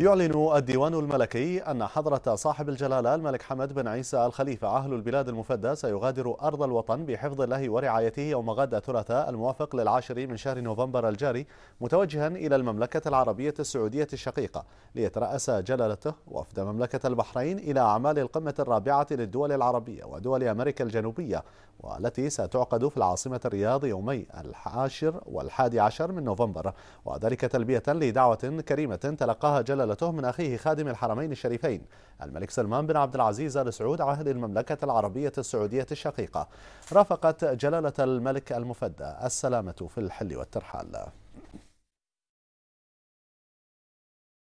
يعلن الديوان الملكي أن حضرة صاحب الجلالة الملك حمد بن عيسى الخليفة أهل البلاد المفدى سيغادر أرض الوطن بحفظ الله ورعايته يوم غد الثلاثاء الموافق للعاشر من شهر نوفمبر الجاري متوجها إلى المملكة العربية السعودية الشقيقة ليترأس جلالته وفد مملكة البحرين إلى أعمال القمة الرابعة للدول العربية ودول أمريكا الجنوبية والتي ستعقد في العاصمة الرياض يومي العاشر والحادي عشر من نوفمبر وذلك تلبية لدعوة كريمة تلقاها جلالة رسالته من أخيه خادم الحرمين الشريفين الملك سلمان بن عبد العزيز آل سعود عهد المملكة العربية السعودية الشقيقة رافقت جلالة الملك المفدى السلامة في الحل والترحال